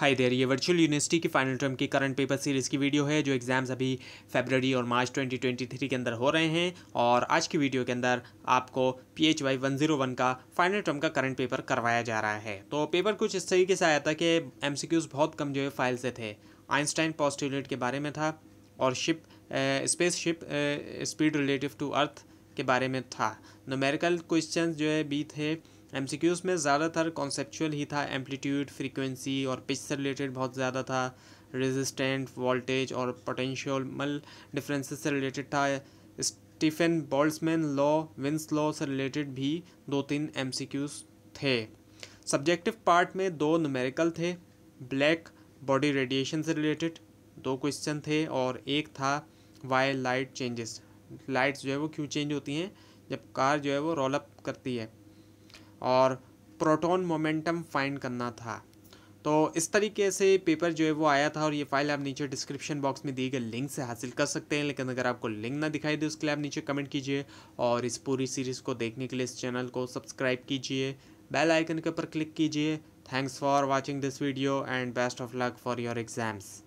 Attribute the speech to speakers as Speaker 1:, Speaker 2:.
Speaker 1: हाय there ये Virtual University की final term की करंट पेपर सीरीज़ की वीडियो है जो एग्ज़ाम्स अभी फेबररी और मार्च 2023 के अंदर हो रहे हैं और आज की वीडियो के अंदर आपको P H Y one zero one का फाइनल टर्म का करंट पेपर करवाया जा रहा है तो पेपर कुछ इस तरीके से आया था कि एम बहुत कम जो है फाइल से थे आइंस्टाइन पॉस्टिट के बारे में था और ship space ship speed relative to earth के बारे में था नोमेरिकल क्वेश्चन जो है बी थे एम में ज़्यादातर कॉन्सेपचुअल ही था एम्पलीट्यूड फ्रीक्वेंसी और पिच से रिलेटेड बहुत ज़्यादा था रेजिस्टेंट वोल्टेज और पोटेंशियल मल डिफरेंसेस से रिलेटेड था Stefan Boltzmann law Wien's law से रिलेटेड भी दो तीन एम थे सब्जेक्टिव पार्ट में दो नुमेरिकल थे ब्लैक बॉडी रेडिएशन से रिलेटेड दो क्वेश्चन थे और एक था वाई लाइट चेंजेस लाइट्स जो है वो क्यों चेंज होती हैं जब कार जो है वो रोल अप करती है और प्रोटॉन मोमेंटम फाइंड करना था तो इस तरीके से पेपर जो है वो आया था और ये फाइल आप नीचे डिस्क्रिप्शन बॉक्स में दिए गए लिंक से हासिल कर सकते हैं लेकिन अगर आपको लिंक ना दिखाई दे उसके लिए आप नीचे कमेंट कीजिए और इस पूरी सीरीज़ को देखने के लिए इस चैनल को सब्सक्राइब कीजिए बेल आइकन के ऊपर क्लिक कीजिए thanks for watching this video and best of luck for your exams